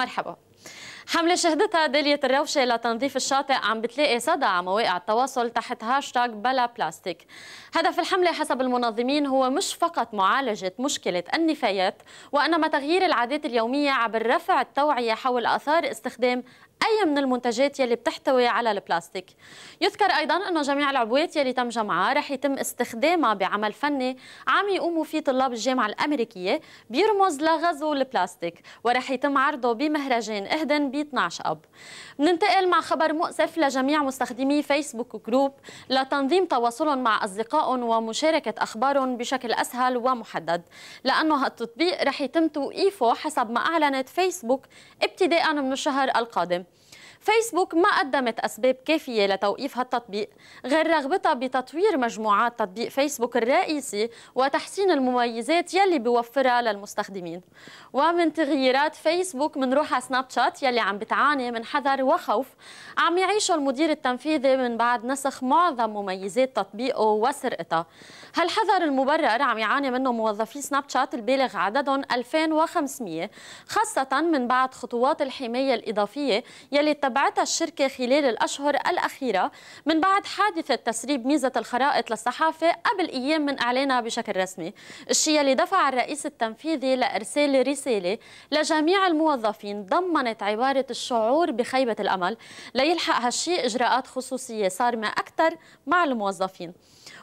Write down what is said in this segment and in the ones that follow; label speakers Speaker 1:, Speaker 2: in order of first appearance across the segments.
Speaker 1: مرحبا حملة شهدتها دالية الروشة لتنظيف الشاطئ عم بتلاقي صدى على مواقع التواصل تحت هاشتاغ بلا بلاستيك هدف الحملة حسب المنظمين هو مش فقط معالجة مشكلة النفايات وإنما تغيير العادات اليومية عبر رفع التوعية حول آثار استخدام أي من المنتجات يلي بتحتوي على البلاستيك يذكر أيضا أنه جميع العبوات يلي تم جمعها رح يتم استخدامها بعمل فني عم يقوموا فيه طلاب الجامعة الأمريكية بيرمز لغزو البلاستيك ورح يتم عرضه بمهرجان إهدن 12 اب بننتقل مع خبر مؤسف لجميع مستخدمي فيسبوك جروب لتنظيم تواصلهم مع اصدقائهم ومشاركه اخبارهم بشكل اسهل ومحدد لانه هالتطبيق رح يتم توقيفه حسب ما اعلنت فيسبوك ابتداء من الشهر القادم فيسبوك ما قدمت أسباب كافية لتوقيف هالتطبيق غير رغبتها بتطوير مجموعات تطبيق فيسبوك الرئيسي وتحسين المميزات يلي بيوفرها للمستخدمين ومن تغييرات فيسبوك منروح على سناب شات يلي عم بتعاني من حذر وخوف عم يعيشه المدير التنفيذي من بعد نسخ معظم مميزات تطبيقه وسرقتها هالحذر المبرر عم يعاني منه موظفي سناب شات البالغ عددهم 2500 خاصة من بعد خطوات الحماية الإضافية يلي تبعتها الشركة خلال الأشهر الأخيرة من بعد حادثة تسريب ميزة الخرائط للصحافة قبل أيام من إعلانها بشكل رسمي الشيء اللي دفع الرئيس التنفيذي لإرسال رسالة لجميع الموظفين ضمنت عبارة الشعور بخيبة الأمل ليلحق هالشيء إجراءات خصوصية صارمة أكثر مع الموظفين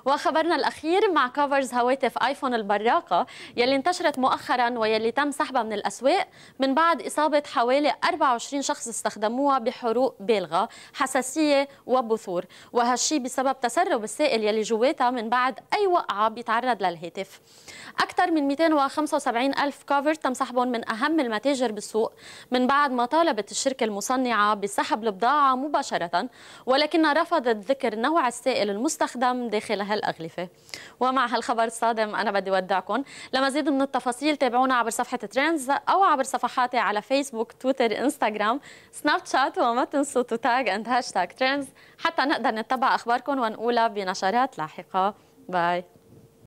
Speaker 1: وخبرنا الأخير مع كفرز هواتف آيفون البراقة يلي انتشرت مؤخرا ويلي تم سحبها من الأسواق من بعد إصابة حوالي 24 شخص استخدموها حروق بالغه حساسيه وبثور وهالشي بسبب تسرب السائل يلي جواتها من بعد اي وقعه بيتعرض للهاتف اكثر من 275 الف كوفر تم سحبهم من اهم المتاجر بالسوق من بعد ما طالبت الشركه المصنعه بسحب البضاعه مباشره ولكنها رفضت ذكر نوع السائل المستخدم داخل هالاغلفه ومع هالخبر الصادم انا بدي ودعكم لمزيد من التفاصيل تابعونا عبر صفحه ترينز او عبر صفحاتي على فيسبوك تويتر انستغرام سناب شات و وما تنسوا تتاج اند هاشتاج ترندز حتى نقدر نتبع اخباركم ونقولها بنشرات لاحقه باي